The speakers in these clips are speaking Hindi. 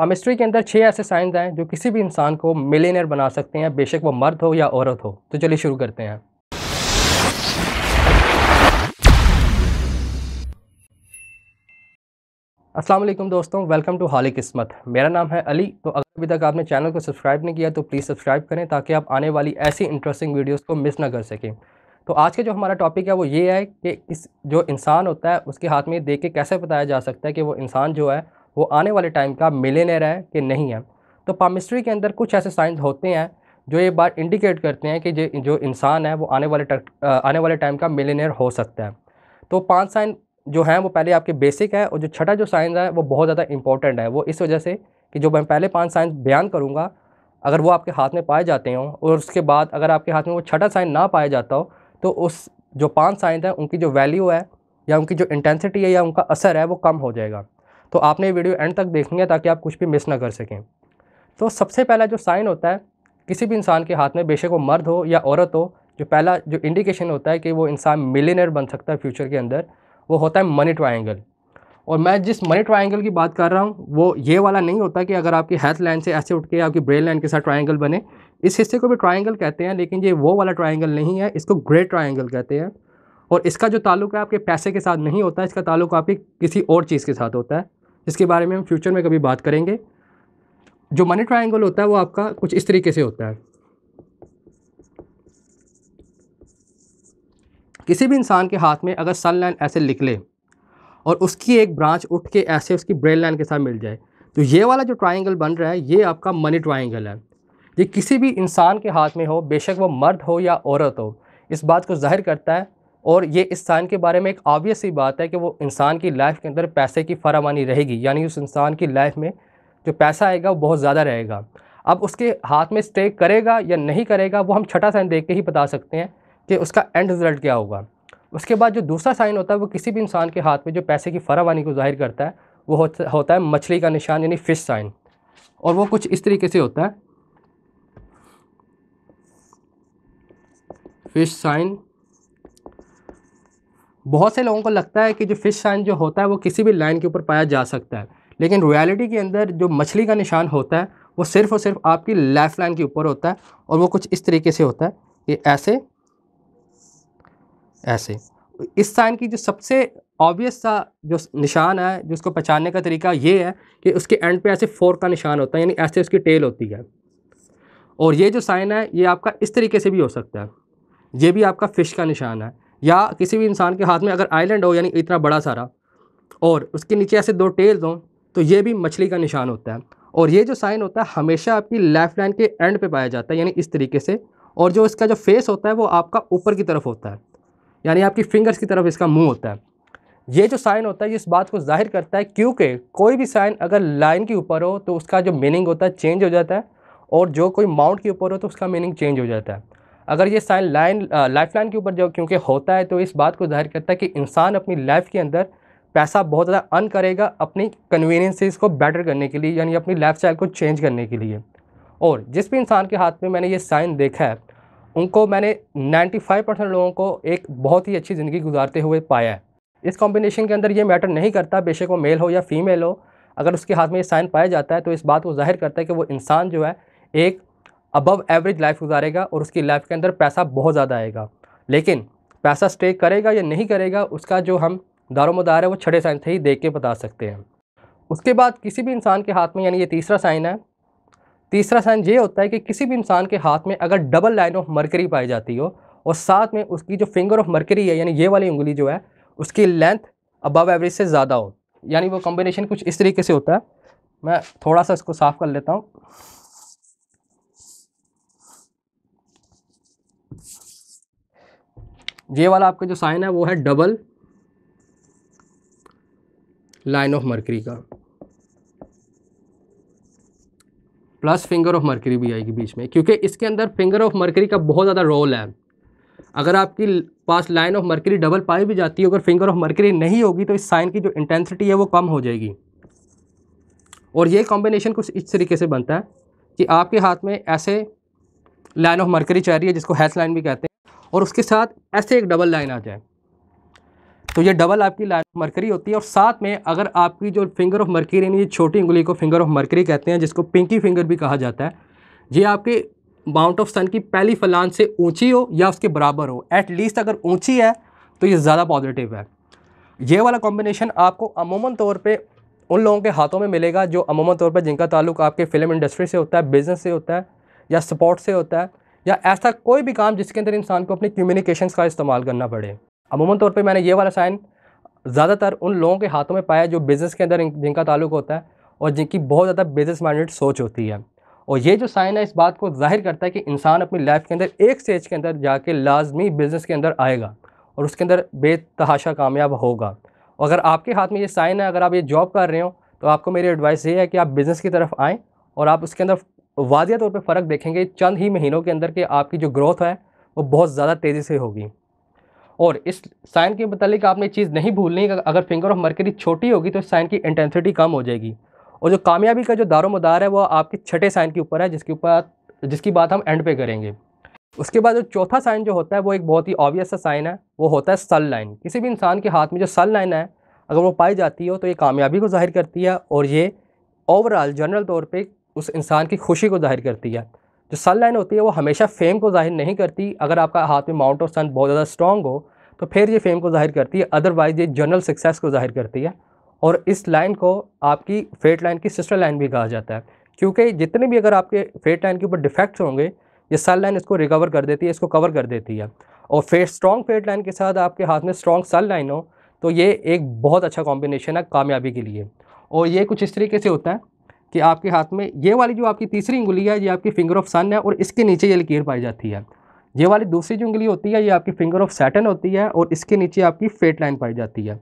हम हिस्ट्री के अंदर छः ऐसे साइंस हैं जो किसी भी इंसान को मिलेनियर बना सकते हैं बेशक वो मर्द हो या औरत हो तो चलिए शुरू करते हैं असलम दोस्तों वेलकम टू हाली किस्मत मेरा नाम है अली तो अगर अभी तक आपने चैनल को सब्सक्राइब नहीं किया तो प्लीज़ सब्सक्राइब करें ताकि आप आने वाली ऐसी इंटरेस्टिंग वीडियोस को मिस ना कर सकें तो आज का जो हमारा टॉपिक है वो ये है कि इस जो इंसान होता है उसके हाथ में देख के कैसे बताया जा सकता है कि वो इंसान जो है वो आने वाले टाइम का मिलेनियर है कि नहीं है तो पामिस्ट्री के अंदर कुछ ऐसे साइंस होते हैं जो ये बात इंडिकेट करते हैं कि जो इंसान है वो आने वाले आने वाले टाइम का मिलेनियर हो सकता है तो पाँच साइन जो हैं वो पहले आपके बेसिक है और जो छठा जो साइंस है वो बहुत ज़्यादा इंपॉर्टेंट है वो इस वजह से कि जो मैं पहले पाँच साइंस बयान करूँगा अगर वो आपके हाथ में पाए जाते हों और उसके बाद अगर आपके हाथ में वो छठा साइन ना पाया जाता हो तो उस जो पाँच साइंस हैं उनकी जो वैल्यू है या उनकी जो इंटेंसिटी है या उनका असर है वो कम हो जाएगा तो आपने ये वीडियो एंड तक देखेंगे ताकि आप कुछ भी मिस ना कर सकें तो सबसे पहला जो साइन होता है किसी भी इंसान के हाथ में बेशक वो मर्द हो या औरत हो जो पहला जो इंडिकेशन होता है कि वो इंसान मिलीनियर बन सकता है फ्यूचर के अंदर वो होता है मनी ट्राइंगल और मैं जिस मनी ट्राइंगल की बात कर रहा हूँ वो ये वाला नहीं होता कि अगर आपकी हेल्थ लाइन से ऐसे उठ के आपकी ब्रेन लाइन के साथ ट्राइंगल बने इस हिस्से को भी ट्राइंगल कहते हैं लेकिन ये वो वाला ट्राइंगल नहीं है इसको ग्रेट ट्राइंगल कहते हैं और इसका जो ताल्लुक है आपके पैसे के साथ नहीं होता इसका ताल्लुक आपकी किसी और चीज़ के साथ होता है इसके बारे में हम फ्यूचर में कभी बात करेंगे जो मनी ट्राइंगल होता है वो आपका कुछ इस तरीके से होता है किसी भी इंसान के हाथ में अगर सन लाइन ऐसे निकले और उसकी एक ब्रांच उठ के ऐसे उसकी ब्रेन लाइन के साथ मिल जाए तो ये वाला जो ट्राइंगल बन रहा है ये आपका मनी ट्राइंगल है ये किसी भी इंसान के हाथ में हो बेशक वो मर्द हो या औरत हो इस बात को जाहिर करता है और ये इस साइन के बारे में एक ऑबियस ही बात है कि वो इंसान की लाइफ के अंदर पैसे की फरावानी रहेगी यानी उस इंसान की लाइफ में जो पैसा आएगा वो बहुत ज़्यादा रहेगा अब उसके हाथ में स्टे करेगा या नहीं करेगा वो हम छठा साइन देख के ही बता सकते हैं कि उसका एंड रिज़ल्ट क्या होगा उसके बाद जो दूसरा साइन होता है वो किसी भी इंसान के हाथ में जो पैसे की फरावानी को जाहिर करता है वो होता है मछली का निशान यानी फ़िश साइन और वो कुछ इस तरीके से होता है फिश साइन बहुत से लोगों को लगता है कि जो फिश साइन जो होता है वो किसी भी लाइन के ऊपर पाया जा सकता है लेकिन रियलिटी के अंदर जो मछली का निशान होता है वो सिर्फ़ और सिर्फ आपकी लाइफ लाइन के ऊपर होता है और वो कुछ इस तरीके से होता है कि ऐसे ऐसे इस साइन की जो सबसे ऑब्वियस सा जो निशान है जो उसको पहचानने का तरीका ये है कि उसके एंड पे ऐसे फोर का निशान होता है यानी ऐसे उसकी टेल होती है और ये जो साइन है ये आपका इस तरीके से भी हो सकता है ये भी आपका फ़िश का निशान है या किसी भी इंसान के हाथ में अगर आइलैंड हो यानी इतना बड़ा सारा और उसके नीचे ऐसे दो टेल्स हों तो ये भी मछली का निशान होता है और ये जो साइन होता है हमेशा आपकी लेफ़्ट लाइन के एंड पे पाया जाता है यानी इस तरीके से और जो इसका जो फेस होता है वो आपका ऊपर की तरफ होता है यानी आपकी फिंगर्स की तरफ इसका मुंह होता है ये जो साइन होता है ये इस बात को जाहिर करता है क्योंकि कोई भी साइन अगर लाइन के ऊपर हो तो उसका जो मीनिंग होता है चेंज हो जाता है और जो कोई माउंट के ऊपर हो तो उसका मीनिंग चेंज हो जाता है अगर ये साइन लाइन लाइफ लाइन के ऊपर जो क्योंकि होता है तो इस बात को जाहिर करता है कि इंसान अपनी लाइफ के अंदर पैसा बहुत ज़्यादा अर्न करेगा अपनी कन्वीनियंसिस को बेटर करने के लिए यानी अपनी लाइफ को चेंज करने के लिए और जिस भी इंसान के हाथ में मैंने ये साइन देखा है उनको मैंने 95 परसेंट लोगों को एक बहुत ही अच्छी ज़िंदगी गुजारते हुए पाया है इस कॉम्बिनेशन के अंदर ये मैटर नहीं करता बेशक वो मेल हो या फीमेल हो अगर उसके हाथ में ये साइन पाया जाता है तो इस बात को जाहिर करता है कि वो इंसान जो है एक अबव एवरेज लाइफ गुजारेगा और उसकी लाइफ के अंदर पैसा बहुत ज़्यादा आएगा लेकिन पैसा स्टे करेगा या नहीं करेगा उसका जो हम दारोमदार है वो छठे साइन से ही देख के बता सकते हैं उसके बाद किसी भी इंसान के हाथ में यानी ये तीसरा साइन है तीसरा साइन ये होता है कि किसी भी इंसान के हाथ में अगर डबल लाइन ऑफ मरकरी पाई जाती हो और साथ में उसकी जो फिंगर ऑफ मरकरी है यानी ये वाली उंगली जो है उसकी लेंथ अबव एवरेज से ज़्यादा हो यानी वो कॉम्बिनेशन कुछ इस तरीके से होता है मैं थोड़ा सा इसको साफ़ कर लेता हूँ ये वाला आपका जो साइन है वो है डबल लाइन ऑफ मर्करी का प्लस फिंगर ऑफ मर्करी भी आएगी बीच में क्योंकि इसके अंदर फिंगर ऑफ मर्करी का बहुत ज़्यादा रोल है अगर आपकी पास लाइन ऑफ मर्करी डबल पाई भी जाती है अगर फिंगर ऑफ मर्करी नहीं होगी तो इस साइन की जो इंटेंसिटी है वो कम हो जाएगी और ये कॉम्बिनेशन कुछ इस तरीके से बनता है कि आपके हाथ में ऐसे लाइन ऑफ मर्करी है जिसको हैच लाइन भी कहते हैं और उसके साथ ऐसे एक डबल लाइन आ जाए तो ये डबल आपकी लाइन ऑफ मरकरी होती है और साथ में अगर आपकी जो फिंगर ऑफ मरकरी यानी ये छोटी उंगली को फिंगर ऑफ मरकरी कहते हैं जिसको पिंकी फिंगर भी कहा जाता है ये आपके माउंट ऑफ सन की पहली फलान से ऊंची हो या उसके बराबर हो एटलीस्ट अगर ऊंची है तो ये ज़्यादा पॉजिटिव है ये वाला कॉम्बिनेशन आपको अमूमन तौर पर उन लोगों के हाथों में मिलेगा जो अमूमन तौर पर जिनका ताल्लुक आपके फिल्म इंडस्ट्री से होता है बिज़नेस से होता है या स्पोर्ट से होता है या ऐसा कोई भी काम जिसके अंदर इंसान को अपनी कम्युनिकेशंस का इस्तेमाल करना पड़े अमूमन तौर पर मैंने ये वाला साइन ज़्यादातर उन लोगों के हाथों में पाया जो बिज़नेस के अंदर जिनका ताल्लुक होता है और जिनकी बहुत ज़्यादा बिज़नेस माइंडेड सोच होती है और ये जो साइन है इस बात को जाहिर करता है कि इंसान अपनी लाइफ के अंदर एक स्टेज के अंदर जाके लाजमी बिज़नेस के अंदर आएगा और उसके अंदर बेतहाशा कामयाब होगा अगर आपके हाथ में ये साइन है अगर आप ये जॉब कर रहे हो तो आपको मेरी एडवाइस ये है कि आप बिज़नेस की तरफ आएँ और आप उसके अंदर वाजिया तौर पर फ़र्क देखेंगे चंद ही महीनों के अंदर के आपकी जो ग्रोथ है वो बहुत ज़्यादा तेज़ी से होगी और इस साइन के मतलब आपने चीज़ नहीं भूलनी अगर फिंगर ऑफ मरकरी छोटी होगी तो साइन की इंटेंसिटी कम हो जाएगी और जो कामयाबी का जो दारोमदार है वो आपके छठे साइन के ऊपर है जिसके ऊपर जिसकी बात हम एंड पे करेंगे उसके बाद जो चौथा साइन जो होता है वो एक बहुत ही ऑबियस सा साइन है वो होता है सल लाइन किसी भी इंसान के हाथ में जो सल लाइन है अगर वो पाई जाती हो तो ये कामयाबी को जाहिर करती है और ये ओवरऑल जनरल तौर पर उस इंसान की खुशी को जाहिर करती है जो सन लाइन होती है वो हमेशा फेम को जाहिर नहीं करती अगर आपका हाथ में माउंट ऑफ सन बहुत ज़्यादा स्ट्रॉन्ग हो तो फिर ये फेम को जाहिर करती है अदरवाइज़ ये जनरल सक्सेस को जाहिर करती है और इस लाइन को आपकी फेट लाइन की सिस्टर लाइन भी कहा जाता है क्योंकि जितने भी अगर आपके फेट लाइन के ऊपर डिफेक्ट्स होंगे ये सन लाइन इसको रिकवर कर देती है इसको कवर कर देती है और फेट स्ट्रॉन्ग फेट लाइन के साथ आपके हाथ में स्ट्रॉन्ग सन लाइन हो तो ये एक बहुत अच्छा कॉम्बिनेशन है कामयाबी के लिए और ये कुछ इस तरीके से होता है कि आपके हाथ में ये वाली जो आपकी तीसरी उंगली है ये आपकी फिंगर ऑफ सन है और इसके नीचे ये लकीर पाई जाती है ये वाली दूसरी जो उंगली होती है ये आपकी फिंगर ऑफ सैटन होती है और इसके नीचे आपकी फेट लाइन पाई जाती है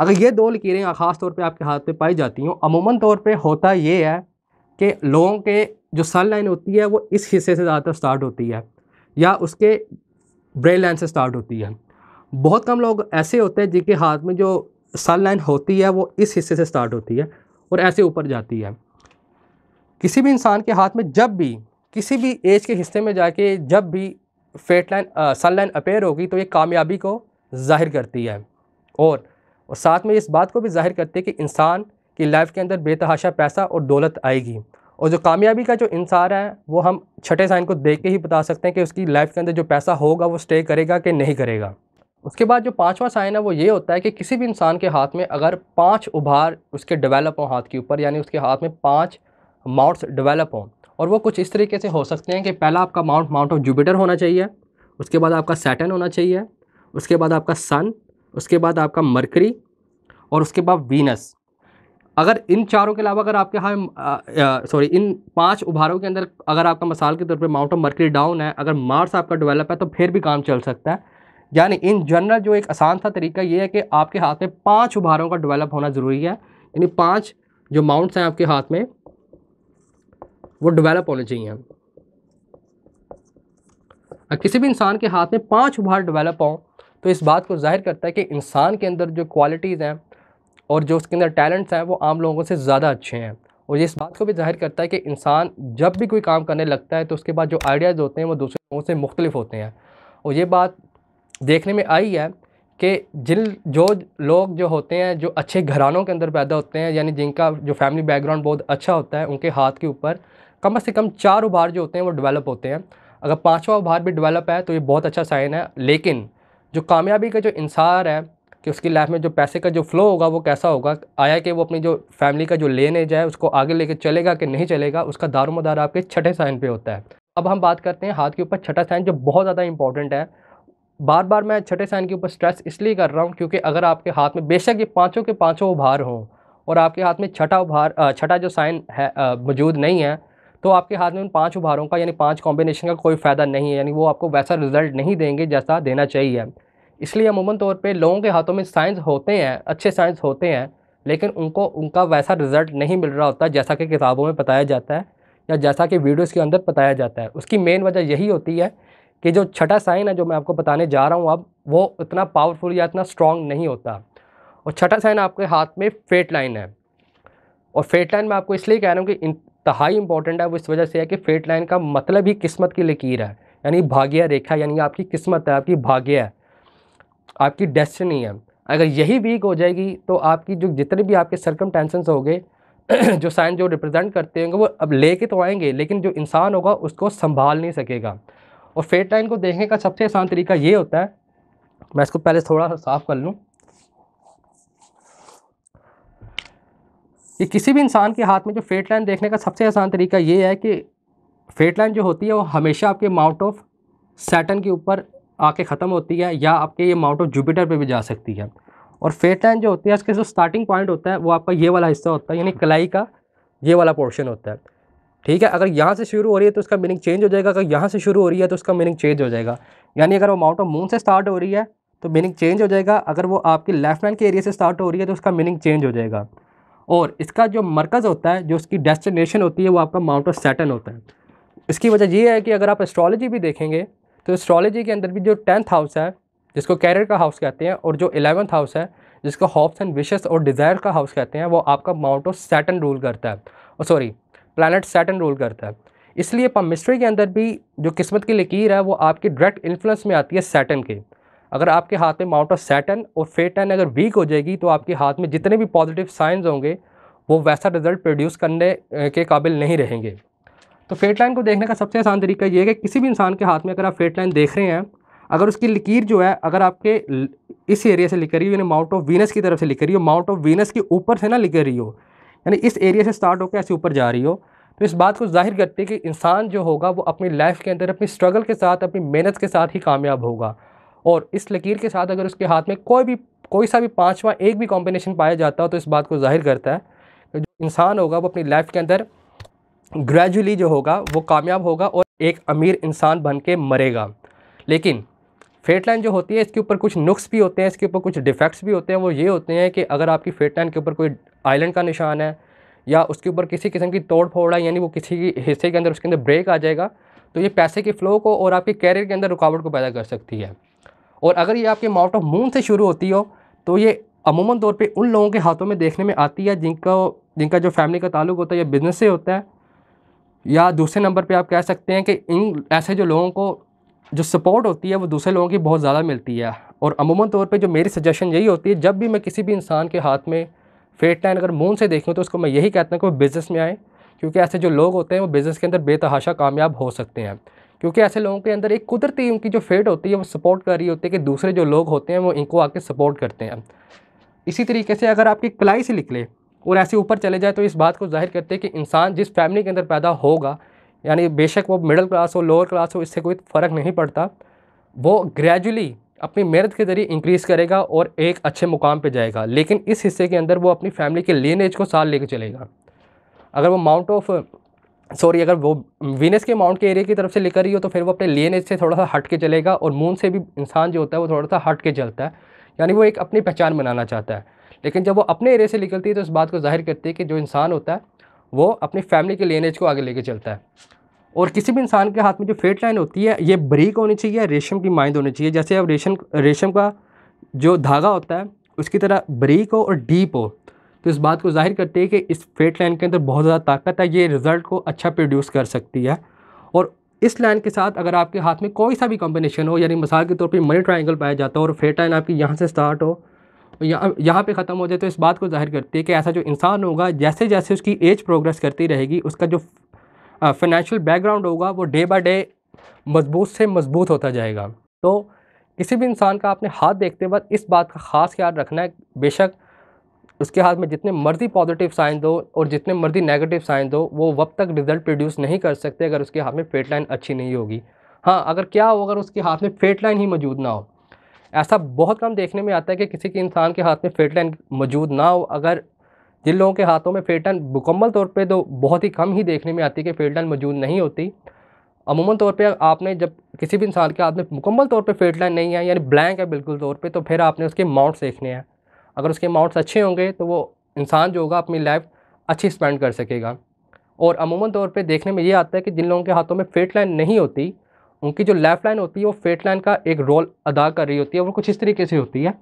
अगर ये दो लकीरें ख़ास तौर पे आपके हाथ पे पाई जाती हूँ अमूमन तौर पे होता ये है कि लोगों के जो सन लाइन होती है वो इस हिस्से से ज़्यादातर स्टार्ट होती है या उसके ब्रेन लाइन से स्टार्ट होती है बहुत कम लोग ऐसे होते हैं जिनके हाथ में जो सन लाइन होती है वो इस हिस्से से स्टार्ट होती है और ऐसे ऊपर जाती है किसी भी इंसान के हाथ में जब भी किसी भी एज के हिस्से में जाके जब भी fate line sun line appear होगी तो ये कामयाबी को जाहिर करती है और, और साथ में इस बात को भी जाहिर करती है कि इंसान की लाइफ के अंदर बेतहाशा पैसा और दौलत आएगी और जो कामयाबी का जो इंसान है वो हम छठे साइन को देख के ही बता सकते हैं कि उसकी लाइफ के अंदर जो पैसा होगा वो स्टे करेगा कि नहीं करेगा उसके बाद जो पांचवा साइन है वो ये होता है कि किसी भी इंसान के हाथ में अगर पांच उभार उसके डेवलप हों हाथ के ऊपर यानी उसके हाथ में पांच माउंट्स डेवलप हों और वो कुछ इस तरीके से हो सकते हैं कि पहला आपका माउंट माउंट ऑफ जुपिटर होना चाहिए उसके बाद आपका सैटन होना चाहिए उसके बाद आपका सन उसके बाद आपका मरकरी और उसके बाद वीनस अगर इन चारों के अलावा अगर आपके यहाँ सॉरी इन पांच उभारों के अंदर अगर आपका मिसाल के तौर पे माउंट ऑफ मर्करी डाउन है अगर मार्स आपका डेवलप है तो फिर भी काम चल सकता है यानी इन जनरल जो एक आसान सा तरीका ये है कि आपके हाथ में पांच उभारों का डेवलप होना ज़रूरी है यानी पांच जो माउंट्स हैं आपके हाथ में वो डेवलप होने चाहिए अगर किसी भी इंसान के हाथ में पाँच उभार डेवलप हों तो इस बात को जाहिर करता है कि इंसान के अंदर जो क्वालिटीज़ हैं और जो उसके अंदर टैलेंट्स हैं वो आम लोगों से ज़्यादा अच्छे हैं और ये इस बात को भी जाहिर करता है कि इंसान जब भी कोई काम करने लगता है तो उसके बाद जो आइडियाज़ होते हैं वो दूसरे लोगों से मुख्तलिफ होते हैं और ये बात देखने में आई है कि जिन जो लोग जो होते हैं जो अच्छे घरानों के अंदर पैदा होते हैं यानी जिनका जो फैमिली बैकग्राउंड बहुत अच्छा होता है उनके हाथ के ऊपर कम से कम चार उभार जो होते हैं वो डेवलप होते हैं अगर पाँचवा उभार भी डेवलप है तो ये बहुत अच्छा साइन है लेकिन जो कामयाबी का जो इंसार है कि उसकी लाइफ में जो पैसे का जो फ्लो होगा वो कैसा होगा आया कि वो अपनी जो फैमिली का जो लेने जाए उसको आगे लेके चलेगा कि नहीं चलेगा उसका मदार आपके छठे साइन पे होता है अब हम बात करते हैं हाथ के ऊपर छठा साइन जो बहुत ज़्यादा इंपॉर्टेंट है बार बार मैं छठे साइन के ऊपर स्ट्रेस इसलिए कर रहा हूँ क्योंकि अगर आपके हाथ में बेशक ये पाँचों के पाँचों उभार हों और आपके हाथ में छठा उभार छठा जो साइन है मौजूद नहीं है तो आपके हाथ में उन पाँच उभारों का यानी पाँच कॉम्बिनेशन का कोई फ़ायदा नहीं है यानी वो आपको वैसा रिजल्ट नहीं देंगे जैसा देना चाहिए इसलिए अमूमन तौर पर लोगों के हाथों में साइंस होते हैं अच्छे साइंस होते हैं लेकिन उनको उनका वैसा रिज़ल्ट नहीं मिल रहा होता जैसा कि किताबों में बताया जाता है या जैसा कि वीडियोस के अंदर बताया जाता है उसकी मेन वजह यही होती है कि जो छठा साइन है जो मैं आपको बताने जा रहा हूँ अब वो इतना पावरफुल या इतना स्ट्रॉन्ग नहीं होता और छठा साइन आपके हाथ में फेट लाइन है और फेट लाइन मैं आपको इसलिए कह रहा हूँ कि तहाई इंपॉर्टेंट है वो इस वजह से है कि फेट लाइन का मतलब ही किस्मत की लकीर है यानी भाग्य रेखा यानी आपकी किस्मत है आपकी भाग्य है आपकी डेस्टिनी है अगर यही वीक हो जाएगी तो आपकी जो जितने भी आपके सरकम टेंशनस हो गए जो साइन जो रिप्रेजेंट करते होंगे वो अब लेके तो आएंगे लेकिन जो इंसान होगा उसको संभाल नहीं सकेगा और फेट लाइन को देखने का सबसे आसान तरीका ये होता है मैं इसको पहले थोड़ा सा साफ़ कर लूँ ये किसी भी इंसान के हाथ में जो फेट लाइन देखने का सबसे आसान तरीका ये है कि फेट लाइन जो होती है वो हमेशा आपके माउंट ऑफ सैटन के ऊपर आके ख़त्म होती है या आपके ये माउंट ऑफ जुपिटर पे भी जा सकती है और फेट लाइन जो होती है इसके जो स्टार्टिंग पॉइंट होता है वो आपका ये वाला हिस्सा होता है यानी कलाई का ये वाला पोर्शन होता है ठीक है अगर यहाँ से शुरू हो रही है तो उसका मीनिंग चेंज हो जाएगा अगर यहाँ से शुरू हो रही है तो उसका मीनिंग चेंज हो जाएगा यानी अगर वो माउंट ऑफ मून से स्टार्ट हो रही है तो मीनिंग चेंज हो जाएगा अगर वो आपकी लेफ्ट हैंड के एरिया से स्टार्ट हो रही है तो उसका मीनिंग चेंज हो जाएगा और इसका जो मरकज़ होता है जो उसकी डेस्टिनेशन होती है वो आपका माउंट ऑफ सैटन होता है इसकी वजह ये है कि अगर आप एस्ट्रोलॉजी भी देखेंगे तो एस्ट्रोलॉजी के अंदर भी जो टेंथ हाउस है जिसको कैरियर का हाउस कहते हैं और जो एलेवंथ हाउस है जिसको हॉप्स एंड विशेस और डिज़ायर का हाउस कहते हैं वो आपका माउंट ऑफ सैटन रूल करता है और सॉरी प्लानट सैटन रूल करता है इसलिए पमिस्ट्री के अंदर भी जो किस्मत की लकीर है वो आपकी डायरेक्ट इन्फ्लुएंस में आती है सैटन के अगर आपके हाथ में माउंट ऑफ सैटन और फेटन अगर वीक हो जाएगी तो आपके हाथ में जितने भी पॉजिटिव साइंस होंगे वो वैसा रिजल्ट प्रोड्यूस करने के काबिल नहीं रहेंगे तो फेट लाइन को देखने का सबसे आसान तरीका ये है कि किसी भी इंसान के हाथ में अगर आप फेट लाइन देख रहे हैं अगर उसकी लकीर जो है अगर आपके इस एरिया से लिख रही हो यानी माउंट ऑफ वीनस की तरफ से लिख रही हो माउंट ऑफ वीनस के ऊपर से ना लिख रही हो यानी इस एरिया से स्टार्ट होकर ऐसे ऊपर जा रही हो तो इस बात को जाहिर करती है कि इंसान जो होगा वो अपनी लाइफ के अंदर अपनी स्ट्रगल के साथ अपनी मेहनत के साथ ही कामयाब होगा और इस लकीर के साथ अगर उसके हाथ में कोई भी कोई सा भी पाँचवा एक भी कॉम्बिनेशन पाया जाता हो तो इस बात को जाहिर करता है कि जो इंसान होगा वो अपनी लाइफ के अंदर ग्रेजुअली जो होगा वो कामयाब होगा और एक अमीर इंसान बन के मरेगा लेकिन फेट लाइन जो होती है इसके ऊपर कुछ नुक्स भी होते हैं इसके ऊपर कुछ डिफेक्ट्स भी होते हैं वो ये होते हैं कि अगर आपकी फेट लाइन के ऊपर कोई आइलैंड का निशान है या उसके ऊपर किसी किस्म की तोड़ फोड़ है यानी वो किसी हिस्से के अंदर उसके अंदर ब्रेक आ जाएगा तो ये पैसे के फ़्लो को और आपके कैरियर के अंदर रुकावट को पैदा कर सकती है और अगर ये आपके माउट ऑफ मून से शुरू होती हो तो ये अमूमन तौर पे उन लोगों के हाथों में देखने में आती है जिनका जिनका जो फैमिली का ताल्लुक होता है या बिज़नेस से होता है या दूसरे नंबर पे आप कह सकते हैं कि इन ऐसे जो लोगों को जो सपोर्ट होती है वो दूसरे लोगों की बहुत ज़्यादा मिलती है और अमूमन तौर पर जो मेरी सजेशन यही होती है जब भी मैं किसी भी इंसान के हाथ में फेट लाइन अगर मून से देखूँ तो उसको मैं यही कहता हूँ कि वो बिज़नेस में आए क्योंकि ऐसे जो लोग होते हैं वो बिज़नेस के अंदर बेतहाशा कामयाब हो सकते हैं क्योंकि ऐसे लोगों के अंदर एक कुदरती उनकी जो फेट होती है वो सपोर्ट कर रही होती है कि दूसरे जो लोग होते हैं वो इनको आके सपोर्ट करते हैं इसी तरीके से अगर आप एक प्लाई से निकले और ऐसे ऊपर चले जाए तो इस बात को जाहिर करते हैं कि इंसान जिस फैमिली के अंदर पैदा होगा यानी बेशक वो मिडिल क्लास हो लोअर क्लास हो इससे कोई फ़र्क नहीं पड़ता वो ग्रेजुअली अपनी मेहनत के ज़रिए इंक्रीज़ करेगा और एक अच्छे मुकाम पे जाएगा लेकिन इस हिस्से के अंदर वो अपनी फैमिली के लिनेज को साथ लेकर चलेगा अगर वो माउंट ऑफ सॉरी अगर वो वीनस के माउंट के एरिया की तरफ से लेकर रही हो तो फिर वो अपने लेन एज से थोड़ा सा हट के चलेगा और मून से भी इंसान जो होता है वो थोड़ा सा हट के चलता है यानी वो एक अपनी पहचान बनाना चाहता है लेकिन जब वो अपने एरिया से निकलती है तो इस बात को जाहिर करती है कि जो इंसान होता है वो अपनी फैमिली के लेनेज को आगे लेके चलता है और किसी भी इंसान के हाथ में जो फेट लाइन होती है ये ब्रीक होनी चाहिए या रेशम की माइंड होनी चाहिए जैसे अब रेशम रेशम का जो धागा होता है उसकी तरह ब्रीक हो और डीप हो तो इस बात को जाहिर करती है कि इस फेट लाइन के अंदर बहुत ज़्यादा ताकत है ये रिज़ल्ट को अच्छा प्रोड्यूस कर सकती है और इस लाइन के साथ अगर आपके हाथ में कोई सा भी कॉम्बिनेशन हो यानी मिसाल के तौर पर मनी ट्राइंगल पाया जाता हो और फेट लाइन आपकी यहाँ से स्टार्ट हो यहाँ यहाँ पे ख़त्म हो जाए तो इस बात को जाहिर करती है कि ऐसा जो इंसान होगा जैसे जैसे उसकी एज प्रोग्रेस करती रहेगी उसका जो फाइनेंशियल बैकग्राउंड होगा वो डे बाय डे मजबूत से मजबूत होता जाएगा तो किसी भी इंसान का आपने हाथ देखते वक्त इस बात का ख़ास ख्याल रखना है बेशक उसके हाथ में जितने मर्जी पॉजिटिव साइन दो और जितने मर्जी नेगेटिव साइन दो वो वब तक रिजल्ट प्रोड्यूस नहीं कर सकते अगर उसके हाथ में फेट लाइन अच्छी नहीं होगी हाँ अगर क्या हो अगर उसके हाथ में फेट लाइन ही मौजूद ना हो ऐसा बहुत कम देखने में आता है कि किसी के इंसान के हाथ में फेट लाइन मौजूद ना हो अगर जिन लोगों के हाथों में फेट लाइन मुकम्मल तौर पर तो बहुत ही कम ही देखने में आती है कि फेट लाइन मौजूद नहीं होती अमूमन तौर पर आपने जब किसी भी इंसान के हाथ में मुकम्मल तौर पर फेट लाइन नहीं है यानी ब्लैंक है बिल्कुल तौर पर तो फिर आपने उसके माउंट्स देखने हैं अगर उसके अमाउंट्स अच्छे होंगे तो वो इंसान जो होगा अपनी लाइफ अच्छी स्पेंड कर सकेगा और अमूमन तौर पर देखने में ये आता है कि जिन लोगों के हाथों में फेट लाइन नहीं होती उनकी जो लेफ़्ट लाइन होती है वो फेट लाइन का एक रोल अदा कर रही होती है वो कुछ इस तरीके से होती है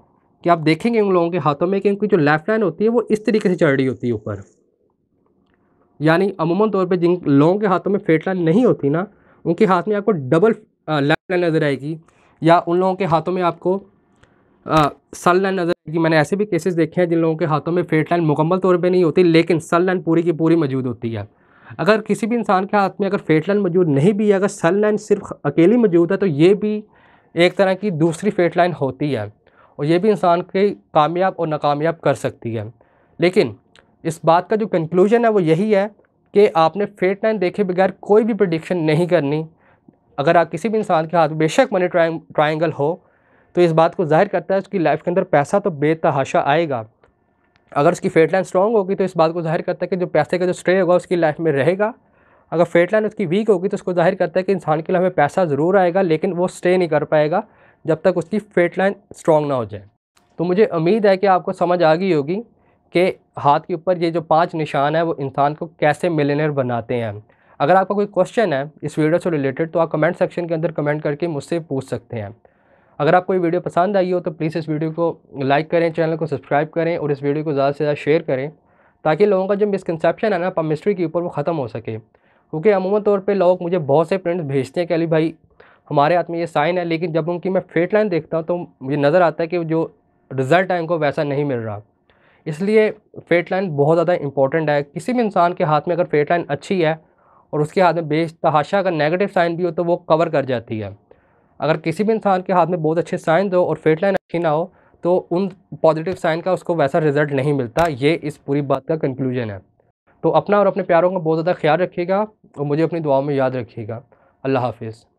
कि आप देखेंगे उन लोगों के हाथों में कि उनकी जो लेफ़्ट लाइन होती है वो इस तरीके से चढ़ रही होती है ऊपर यानी अमूमन तौर पर जिन लोगों के हाथों में फेट लाइन नहीं होती ना उनके हाथ में आपको डबल लेफ़्ट लाइन नज़र आएगी या उन लोगों के हाथों में आपको सन लाइन नज़र आएगी मैंने ऐसे भी केसेस देखे हैं जिन लोगों के हाथों में फेट लाइन मुकम्मल तौर पर नहीं होती लेकिन सन लाइन पूरी की पूरी मौजूद होती है अगर किसी भी इंसान के हाथ में अगर फेट लाइन मौजूद नहीं भी है अगर सन लाइन सिर्फ अकेली मौजूद है तो ये भी एक तरह की दूसरी फेट लाइन होती है और ये भी इंसान के कामयाब और नाकामयाब कर सकती है लेकिन इस बात का जो कंक्लूजन है वो यही है कि आपने फेट लाइन देखे बगैर कोई भी प्रडिक्शन नहीं करनी अगर आप किसी भी इंसान के हाथ बेशक मनी ट्राइंगल हो तो इस बात को जाहिर करता है उसकी लाइफ के अंदर पैसा तो बेतहाशा आएगा अगर उसकी फेट लाइन स्ट्रॉन्ग होगी तो इस बात को जाहिर करता है कि जो पैसे का जो स्ट्रे होगा उसकी लाइफ में रहेगा अगर फेट लाइन उसकी वीक होगी तो उसको जाहिर करता है कि इंसान के लिए में पैसा ज़रूर आएगा लेकिन वो स्टे नहीं कर पाएगा जब तक उसकी फेट लाइन स्ट्रॉन्ग ना हो जाए तो मुझे उम्मीद है कि आपको समझ आ गई होगी कि हाथ के ऊपर ये जो पांच निशान है वो इंसान को कैसे मिलेनर बनाते हैं अगर आपका कोई क्वेश्चन है इस वीडियो से रिलेटेड तो आप कमेंट सेक्शन के अंदर कमेंट करके मुझसे पूछ सकते हैं अगर आपको ये वीडियो पसंद आई हो तो प्लीज़ इस वीडियो को लाइक करें चैनल को सब्सक्राइब करें और इस वीडियो को ज़्यादा से ज़्यादा शेयर करें ताकि लोगों का जो मिसकनसेप्शन है ना पमिस्ट्री के ऊपर वो ख़त्म हो सके क्योंकि अमूमा तौर पर लोग मुझे बहुत से फ्रेंड्स भेजते हैं कि अली भाई हमारे हाथ में ये साइन है लेकिन जब उनकी मैं फेट लाइन देखता हूँ तो मुझे नज़र आता है कि जो रिज़ल्ट है उनको वैसा नहीं मिल रहा इसलिए फेट लाइन बहुत ज़्यादा इंपॉर्टेंट है किसी भी इंसान के हाथ में अगर फेट लाइन अच्छी है और उसके हाथ में बेश अगर का नेगेटिव साइन भी हो तो वो कवर कर जाती है अगर किसी भी इंसान के हाथ में बहुत अच्छे साइन दो और फेट लाइन अच्छी ना हो तो उन पॉजिटिव साइन का उसको वैसा रिजल्ट नहीं मिलता ये इस पूरी बात का कंक्लूजन है तो अपना और अपने प्यारों का बहुत ज़्यादा ख्याल रखिएगा और मुझे अपनी दुआओं में याद रखिएगा अल्लाह हाफिज़